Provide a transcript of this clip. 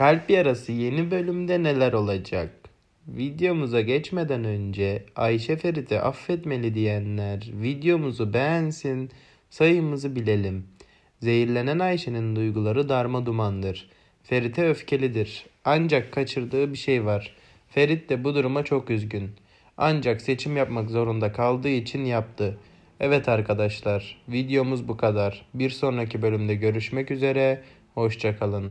Kalp Yarası yeni bölümde neler olacak? Videomuza geçmeden önce Ayşe Ferit'i affetmeli diyenler videomuzu beğensin, sayımızı bilelim. Zehirlenen Ayşe'nin duyguları darma dumandır. Ferit'e öfkelidir. Ancak kaçırdığı bir şey var. Ferit de bu duruma çok üzgün. Ancak seçim yapmak zorunda kaldığı için yaptı. Evet arkadaşlar, videomuz bu kadar. Bir sonraki bölümde görüşmek üzere, hoşçakalın.